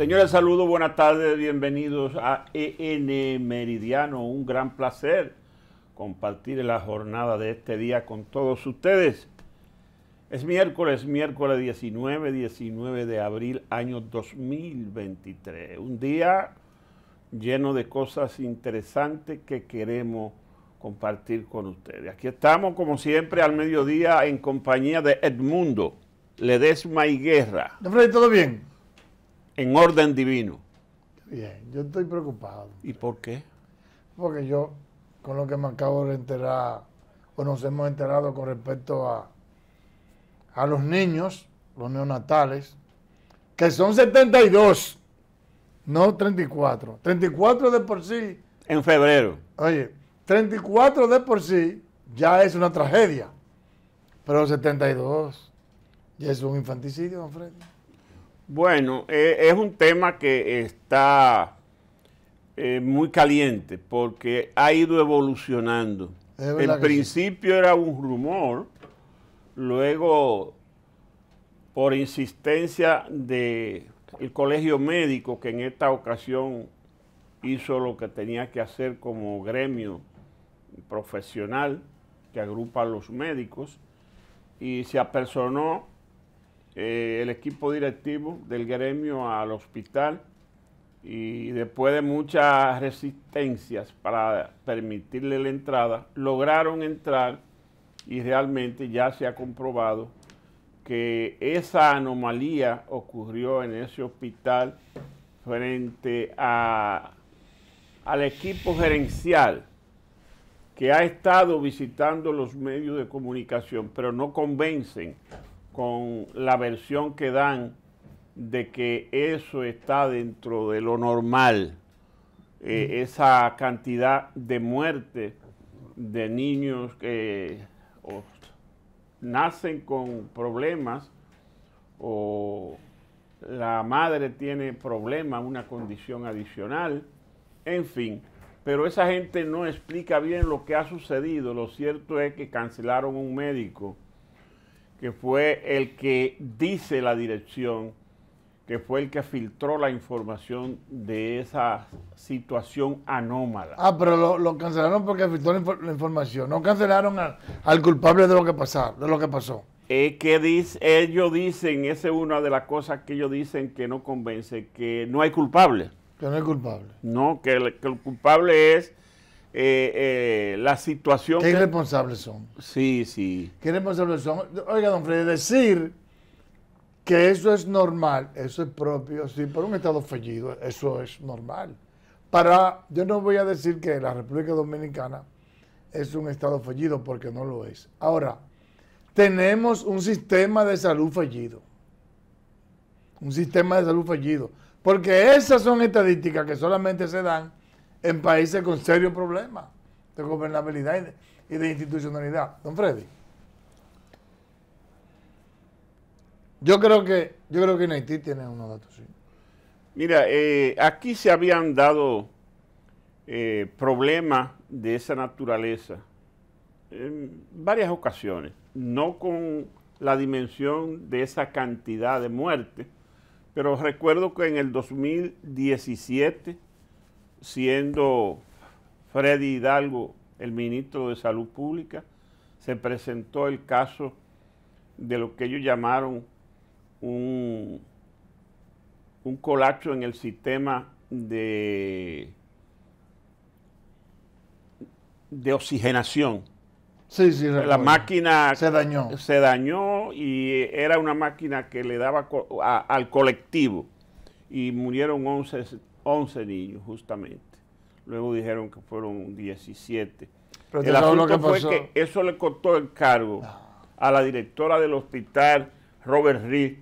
Señores, saludos, buenas tardes, bienvenidos a EN Meridiano. Un gran placer compartir la jornada de este día con todos ustedes. Es miércoles, miércoles 19, 19 de abril, año 2023. Un día lleno de cosas interesantes que queremos compartir con ustedes. Aquí estamos, como siempre, al mediodía en compañía de Edmundo Ledesma y Guerra. ¿Todo bien? en orden divino. Bien, yo estoy preocupado. ¿Y por qué? Porque yo, con lo que me acabo de enterar, o nos hemos enterado con respecto a, a los niños, los neonatales, que son 72, no 34. 34 de por sí. En febrero. Oye, 34 de por sí ya es una tragedia, pero 72 ya es un infanticidio, Alfredo. Bueno, eh, es un tema que está eh, muy caliente porque ha ido evolucionando. En principio era un rumor, luego por insistencia del colegio médico que en esta ocasión hizo lo que tenía que hacer como gremio profesional que agrupa a los médicos y se apersonó eh, el equipo directivo del gremio al hospital y después de muchas resistencias para permitirle la entrada, lograron entrar y realmente ya se ha comprobado que esa anomalía ocurrió en ese hospital frente a, al equipo gerencial que ha estado visitando los medios de comunicación, pero no convencen con la versión que dan de que eso está dentro de lo normal, eh, esa cantidad de muertes de niños que nacen con problemas o la madre tiene problemas, una condición adicional, en fin. Pero esa gente no explica bien lo que ha sucedido. Lo cierto es que cancelaron un médico que fue el que dice la dirección, que fue el que filtró la información de esa situación anómala. Ah, pero lo, cancelaron porque filtró la, información, no cancelaron al, culpable de lo que pasó, de lo que pasó. Eh, ellos dicen, esa es una de las cosas que ellos dicen que no convence, que no hay culpable. Que no hay culpable. No, que el culpable es eh, eh, la situación. Qué irresponsables son. Sí, sí. Qué irresponsables son. Oiga, don Freddy, decir que eso es normal, eso es propio, sí, por un Estado fallido, eso es normal. Para, yo no voy a decir que la República Dominicana es un Estado fallido, porque no lo es. Ahora, tenemos un sistema de salud fallido. Un sistema de salud fallido. Porque esas son estadísticas que solamente se dan en países con serios problemas de gobernabilidad y de, institucionalidad. Don Freddy. Yo creo que, yo creo que en Haití tiene unos datos, sí. Mira, eh, aquí se habían dado eh, problemas de esa naturaleza en varias ocasiones, no con la dimensión de esa cantidad de muertes, pero recuerdo que en el 2017 siendo Freddy Hidalgo el ministro de Salud Pública, se presentó el caso de lo que ellos llamaron un, un colapso en el sistema de, de oxigenación. Sí, sí, La máquina se dañó. Se dañó y era una máquina que le daba al colectivo y murieron 11 11 niños, justamente. Luego dijeron que fueron 17. el asunto fue que eso le cortó el cargo ah. a la directora del hospital, Robert Reed,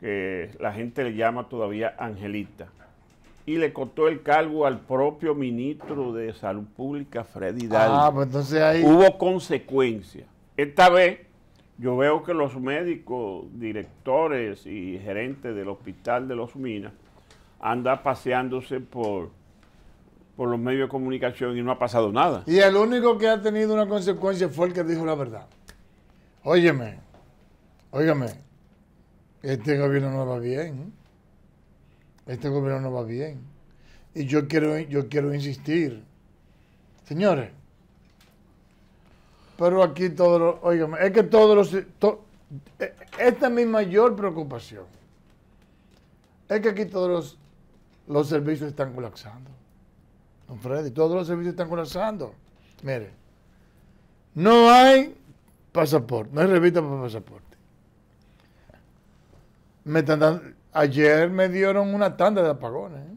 que la gente le llama todavía Angelita. Y le cortó el cargo al propio ministro de Salud Pública, Freddy ah, Hidalgo. Ah, pues entonces ahí... Hubo consecuencias. Esta vez yo veo que los médicos, directores y gerentes del hospital de Los Minas anda paseándose por, por los medios de comunicación y no ha pasado nada. Y el único que ha tenido una consecuencia fue el que dijo la verdad. Óyeme, óyeme este gobierno no va bien. Este gobierno no va bien. Y yo quiero, yo quiero insistir. Señores, pero aquí todos los, es que todos los, e, esta es mi mayor preocupación. Es que aquí todos los los servicios están colapsando. Don Freddy, todos los servicios están colapsando. Mire, no hay pasaporte, no hay revista para pasaporte. Me están ayer me dieron una tanda de apagones. ¿eh?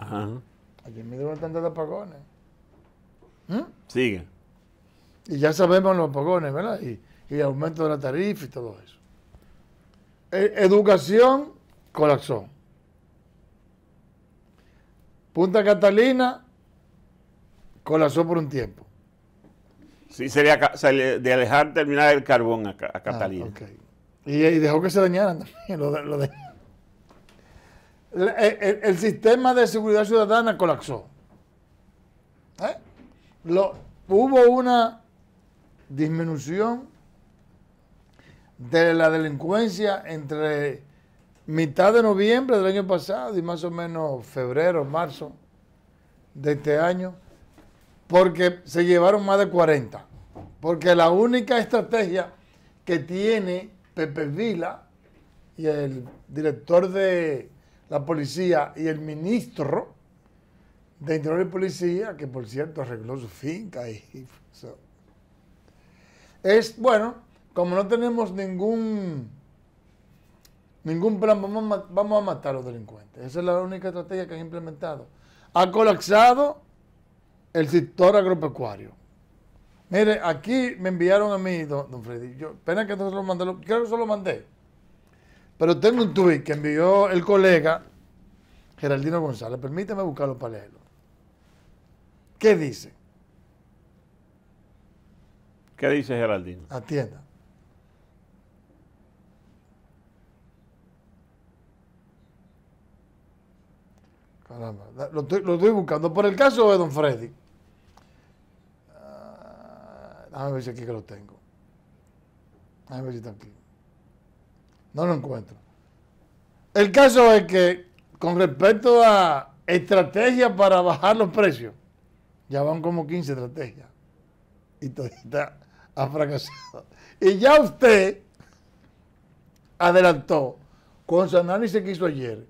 Ajá. Ayer me dieron una tanda de apagones. ¿Mm? Sigue. Y ya sabemos los apagones, ¿verdad? Y, y aumento de la tarifa y todo eso. E, educación colapsó. Punta Catalina colapsó por un tiempo. Sí, sería de alejar terminar el carbón a, ah, Catalina. y, dejó que se dañaran también. el, sistema de seguridad ciudadana colapsó. ¿Eh? hubo una disminución de la delincuencia entre mitad de noviembre del año pasado y más o menos febrero, marzo de este año, porque se llevaron más de 40. Porque la única estrategia que tiene Pepe Vila y el director de la policía y el ministro de Interior y Policía, que por cierto arregló su finca es, bueno, como no tenemos ningún Ningún plan, vamos a, matar a los delincuentes. Esa es la única estrategia que han implementado. Ha colapsado el sector agropecuario. Mire, aquí me enviaron a mí, don, Freddy. pena que no se lo mandé, creo que se lo mandé. Pero tengo un tuit que envió el colega Geraldino González. Permíteme buscarlo para leerlo. ¿Qué dice? ¿Qué dice Geraldino? Atienda. lo estoy, buscando. Por el caso de Don Freddy. Ah, déjame ver si aquí que lo tengo. Déjame ver si está aquí. No lo encuentro. El caso es que, con respecto a estrategias para bajar los precios, ya van como 15 estrategias. Y todavía ha fracasado. Y ya usted adelantó con su análisis que hizo ayer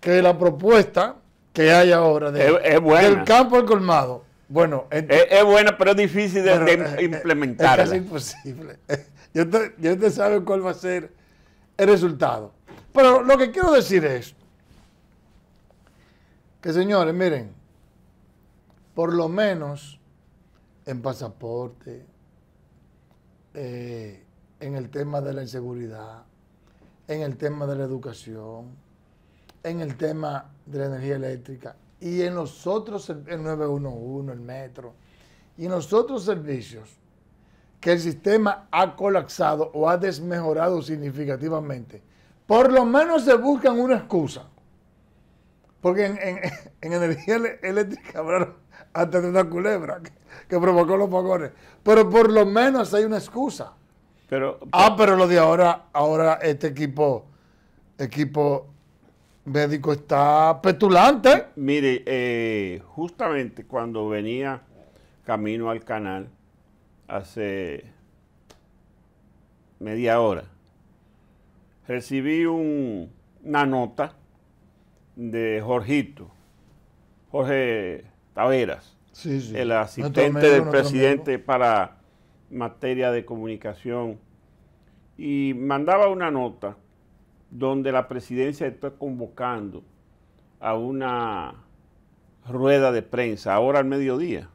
que la propuesta que hay ahora del campo al colmado, bueno, es, buena, pero es difícil de, eh, eh, implementar. Es, casi imposible. Yo te, yo sabe cuál va a ser el resultado. Pero lo que quiero decir es que, señores, miren, por lo menos en pasaporte, eh, en el tema de la inseguridad, en el tema de la educación, en el tema de la energía eléctrica y en los otros, el 911, el metro, y en los otros servicios que el sistema ha colapsado o ha desmejorado significativamente, por lo menos se buscan una excusa. Porque en, energía eléctrica hablaron antes de una culebra que, provocó los vagones. Pero por lo menos hay una excusa. pero, ah, pero lo de ahora, ahora este equipo, equipo médico está petulante. Mire, eh, justamente cuando venía camino al canal hace media hora, recibí una nota de Jorgito, Jorge Taveras, el asistente del presidente para materia de comunicación, y mandaba una nota donde la presidencia está convocando a una rueda de prensa ahora al mediodía,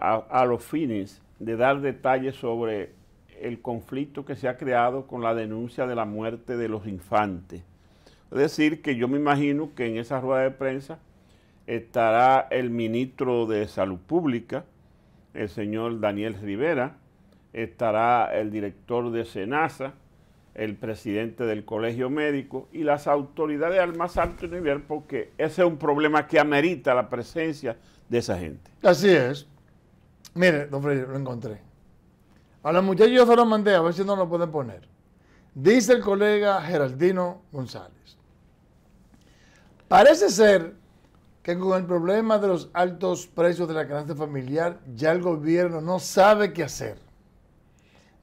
a, los fines de dar detalles sobre el conflicto que se ha creado con la denuncia de la muerte de los infantes. Es decir, que yo me imagino que en esa rueda de prensa estará el ministro de Salud Pública, el señor Daniel Rivera, estará el director de SENASA, el presidente del colegio médico y las autoridades al más alto nivel, porque ese es un problema que amerita la presencia de esa gente. Así es. Mire, don Freire, lo encontré. A la muchacha yo se lo mandé, a ver si no lo pueden poner. Dice el colega Geraldino González. Parece ser que con el problema de los altos precios de la canasta familiar, ya el gobierno no sabe qué hacer.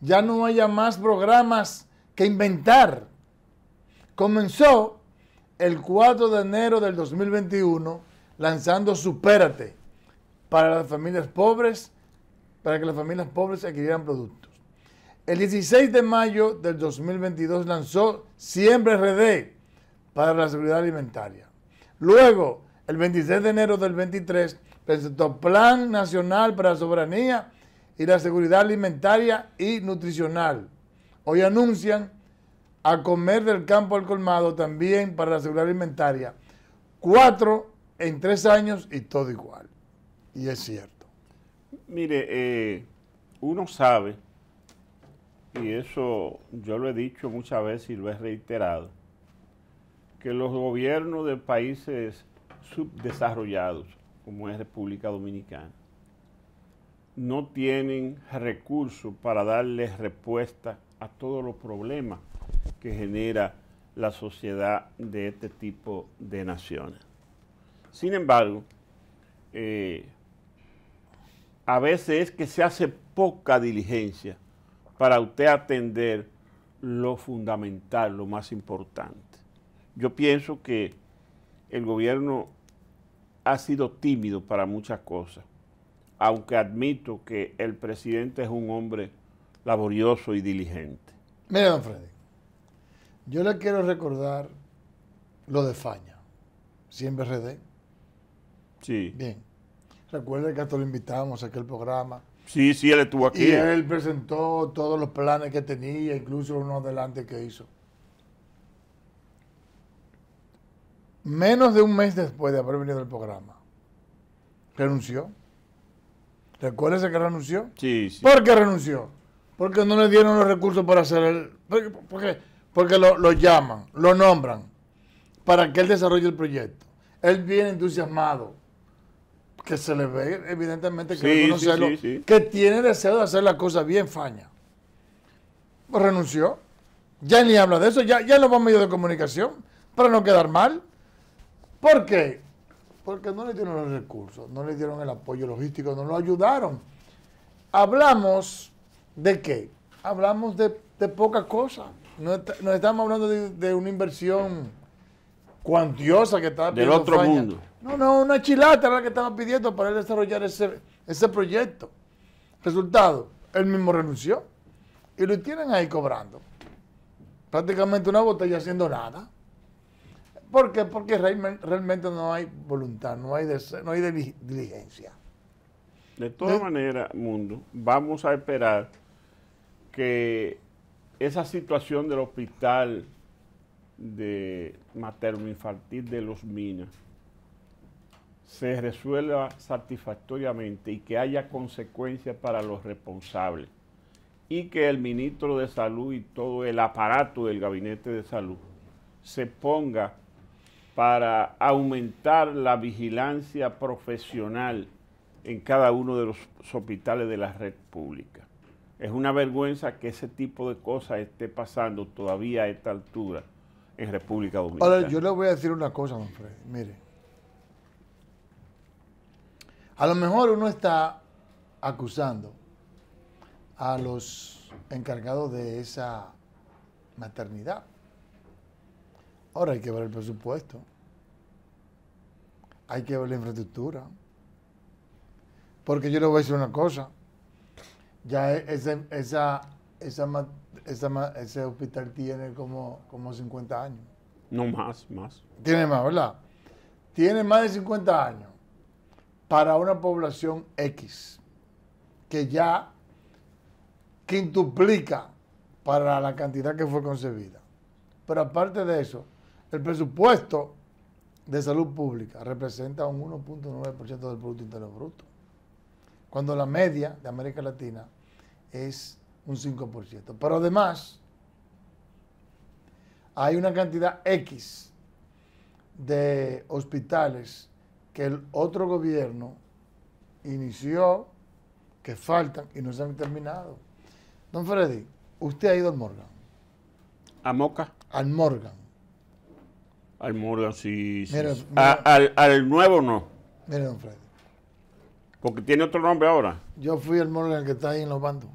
Ya no haya más programas que inventar. Comenzó el 4 de enero del 2021 lanzando Supérate para las familias pobres, para que las familias pobres adquirieran productos. El 16 de mayo del 2022 lanzó Siempre RD para la seguridad alimentaria. Luego, el 26 de enero del 23, presentó Plan Nacional para la Soberanía y la Seguridad Alimentaria y Nutricional Hoy anuncian a comer del campo al colmado también para la seguridad alimentaria. Cuatro en tres años y todo igual. Y es cierto. Mire, eh, uno sabe, y eso yo lo he dicho muchas veces y lo he reiterado, que los gobiernos de países subdesarrollados, como es República Dominicana, no tienen recursos para darles respuesta a todos los problemas que genera la sociedad de este tipo de naciones. Sin embargo, eh, a veces es que se hace poca diligencia para usted atender lo fundamental, lo más importante. Yo pienso que el gobierno ha sido tímido para muchas cosas, aunque admito que el presidente es un hombre laborioso y diligente. Mira, don Freddy, yo le quiero recordar lo de Faña, siempre RD. Sí. Bien. Recuerda que hasta lo invitamos a aquel programa. Sí, sí, él estuvo aquí. Y él presentó todos los planes que tenía, incluso uno adelante que hizo. Menos de un mes después de haber venido al programa, renunció. ¿Recuerda que renunció. Sí, sí. ¿Por qué renunció? Porque no le dieron los recursos para hacer el... Porque, porque, porque lo, llaman, lo nombran, para que él desarrolle el proyecto. Él viene entusiasmado, que se le ve evidentemente que, sí, que tiene deseo de hacer la cosa bien, Faña. Pues renunció. Ya ni habla de eso, ya, ya no va a medio de comunicación, para no quedar mal. ¿Por qué? Porque no le dieron los recursos, no le dieron el apoyo logístico, no lo ayudaron. Hablamos de qué? Hablamos de, de poca cosa. No, estamos hablando de, una inversión cuantiosa que está... pidiendo. Del otro mundo. No, no, una chilata la que estaba pidiendo para desarrollar ese, proyecto. Resultado, él mismo renunció y lo tienen ahí cobrando. Prácticamente una botella haciendo nada. ¿Por qué? Porque realmente no hay voluntad, no hay, no hay diligencia. De todas maneras, Mundo, vamos a esperar que esa situación del hospital de materno infantil de los Minas se resuelva satisfactoriamente y que haya consecuencias para los responsables y que el ministro de salud y todo el aparato del gabinete de salud se ponga para aumentar la vigilancia profesional en cada uno de los hospitales de la red pública. Es una vergüenza que ese tipo de cosas esté pasando todavía a esta altura en República Dominicana. Ahora, yo le voy a decir una cosa, Manfred. Mire, a lo mejor uno está acusando a los encargados de esa maternidad. Ahora hay que ver el presupuesto, hay que ver la infraestructura. Porque yo le voy a decir una cosa, ya e, ese, esa, hospital tiene como, como 50 años. No más, más. Tiene más, ¿verdad? Tiene más de 50 años para una población X, que ya quintuplica para la cantidad que fue concebida. Pero aparte de eso, el presupuesto de salud pública representa un 1.9% del Producto Interno Bruto, cuando la media de América Latina es un 5%. Pero además, hay una cantidad X de hospitales que el otro gobierno inició, que faltan y no se han terminado. Don Freddy, usted ha ido al Morgan. ¿A Moca? Al Morgan. Al Morgan, sí. al, al, nuevo no. Mire, don Freddy. Porque tiene otro nombre ahora. Yo fui al Morgan que está ahí en los bandos.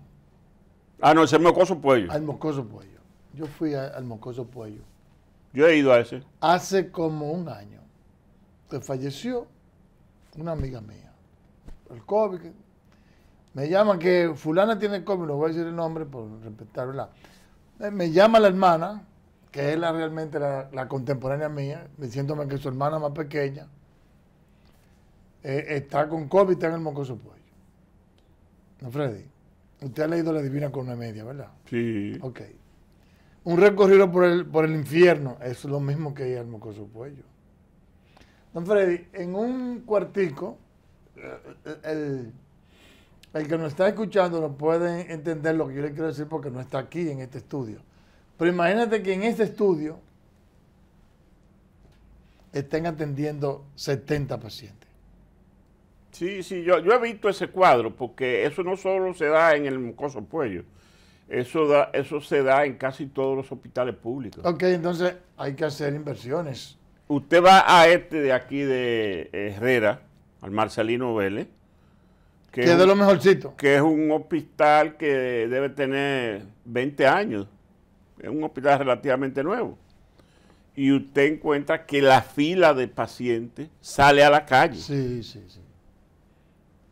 Ah, no, es el Mocoso Puello. Al Mocoso Puello. Yo fui al Mocoso Puello. Yo he ido a ese. Hace como un año que falleció una amiga mía. El COVID. me llama que fulana tiene COVID, no voy a decir el nombre por respetar, ¿verdad? Me llama la hermana, que es la, realmente la, contemporánea mía, diciéndome que su hermana más pequeña eh, está con COVID, está en el mocoso pollo. ¿No, Freddy? Usted ha leído La Divina con una media, ¿verdad? Sí. Ok. Un recorrido por el, por el infierno es lo mismo que ir su cuello. Don Freddy, en un cuartico, eh, el, el que nos está escuchando no puede entender lo que yo le quiero decir porque no está aquí en este estudio. Pero imagínate que en este estudio estén atendiendo 70 pacientes. Sí, sí, yo, yo he visto ese cuadro, porque eso no solo se da en el mucoso cuello, eso, da, eso se da en casi todos los hospitales públicos. Ok, entonces hay que hacer inversiones. Usted va a este de aquí de eh, Herrera, al Marcelino Vélez, que, es de lo mejorcito. Que es un hospital que debe tener 20 años. Es un hospital relativamente nuevo. Y usted encuentra que la fila de pacientes sale a la calle. Sí, sí, sí.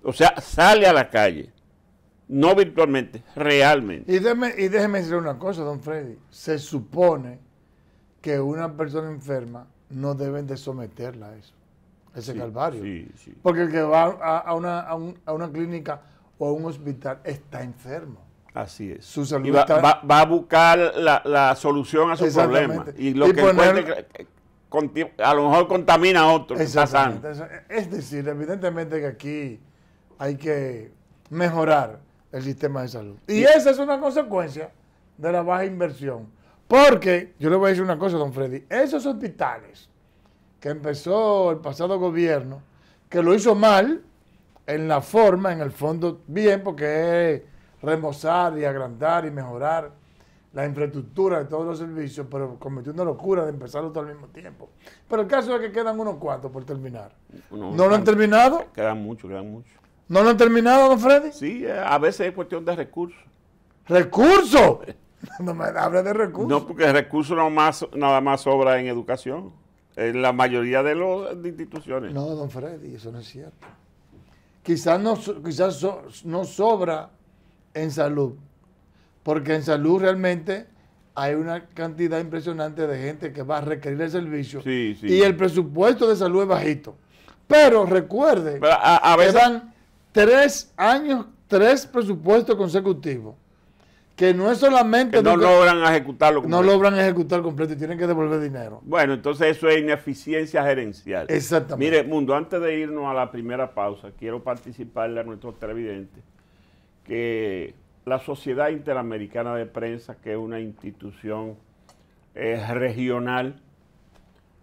O sea, sale a la calle. No virtualmente, realmente. Y déjeme, y déjeme decir una cosa, don Freddy. Se supone que una persona enferma no deben de someterla a eso, ese calvario. Porque el que va a, una, a, una, clínica o a un hospital está enfermo. Así es. Su salud va, va, a buscar la, solución a su problema. Y lo que a lo mejor contamina a otro. Exactamente. Es decir, evidentemente que aquí hay que mejorar el sistema de salud. Y esa es una consecuencia de la baja inversión. Porque, yo le voy a decir una cosa, don Freddy, esos hospitales que empezó el pasado gobierno, que lo hizo mal en la forma, en el fondo bien, porque es remozar y agrandar y mejorar la infraestructura de todos los servicios, pero cometió una locura de empezarlo todo al mismo tiempo. Pero el caso es que quedan unos cuantos por terminar. No, lo han terminado? Quedan muchos, quedan muchos. ¿No lo han terminado, don Freddy? Sí, a veces es cuestión de recursos. ¿Recursos? No me hable de recursos. No, porque recursos no más, nada más sobra en educación. En la mayoría de, las instituciones. No, don Freddy, eso no es cierto. Quizás no, quizás no sobra en salud, porque en salud realmente hay una cantidad impresionante de gente que va a requerir el servicio y el presupuesto de salud es bajito. Pero recuerde a, veces, tres años, tres presupuestos consecutivos que no es solamente... no logran ejecutarlo completo. No logran ejecutar completo y tienen que devolver dinero. Bueno, entonces eso es ineficiencia gerencial. Exactamente. Mire, Mundo, antes de irnos a la primera pausa, quiero participarle a nuestros televidentes que la Sociedad Interamericana de Prensa, que es una institución eh, regional,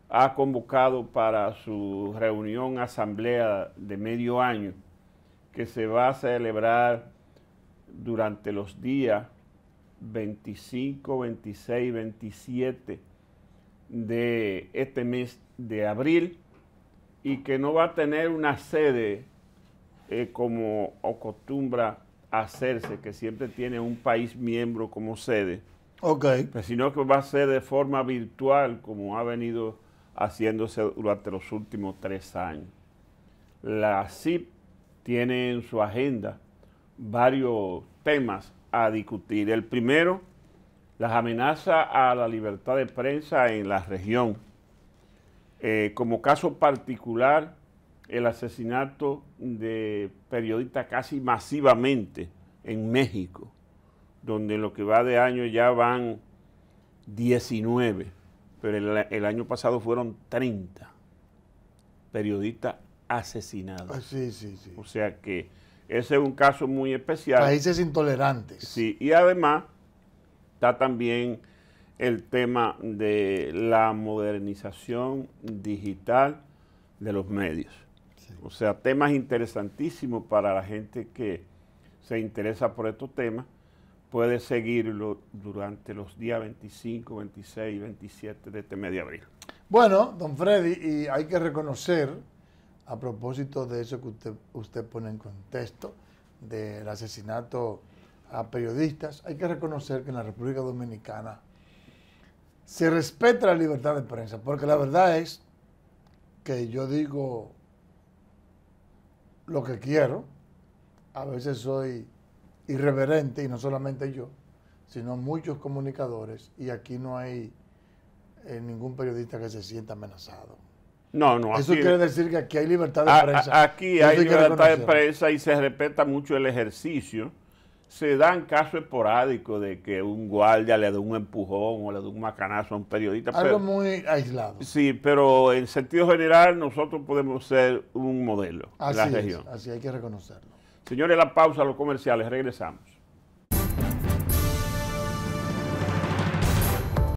ha convocado para su reunión asamblea de medio año que se va a celebrar durante los días 25, 26, 27 de este mes de abril y que no va a tener una sede eh, como acostumbra hacerse, que siempre tiene un país miembro como sede. Ok. Pues, sino que va a ser de forma virtual, como ha venido haciéndose durante los últimos tres años. La CIP tiene en su agenda varios temas a discutir. El primero, las amenazas a la libertad de prensa en la región. Eh, como caso particular, el asesinato de periodistas casi masivamente en México, donde en lo que va de año ya van 19, pero el, el año pasado fueron 30 periodistas asesinado. Ah, sí, sí, sí. O sea que ese es un caso muy especial. Países intolerantes. Sí, y además está también el tema de la modernización digital de los medios. O sea, temas interesantísimos para la gente que se interesa por estos temas. Puede seguirlo durante los días 25, 26 y 27 de este medio abril. Bueno, don Freddy, y hay que reconocer a propósito de eso que usted, usted pone en contexto, del asesinato a periodistas, hay que reconocer que en la República Dominicana se respeta la libertad de prensa, porque la verdad es que yo digo lo que quiero, a veces soy irreverente y no solamente yo, sino muchos comunicadores y aquí no hay eh, ningún periodista que se sienta amenazado. Eso quiere decir que aquí hay libertad de prensa. aquí hay libertad de prensa y se respeta mucho el ejercicio. Se dan casos esporádicos de que un guardia le da un empujón o le da un macanazo a un periodista. Algo muy aislado. Sí, pero en sentido general nosotros podemos ser un modelo así en la región. así hay que reconocerlo. Señores, la pausa, los comerciales, regresamos.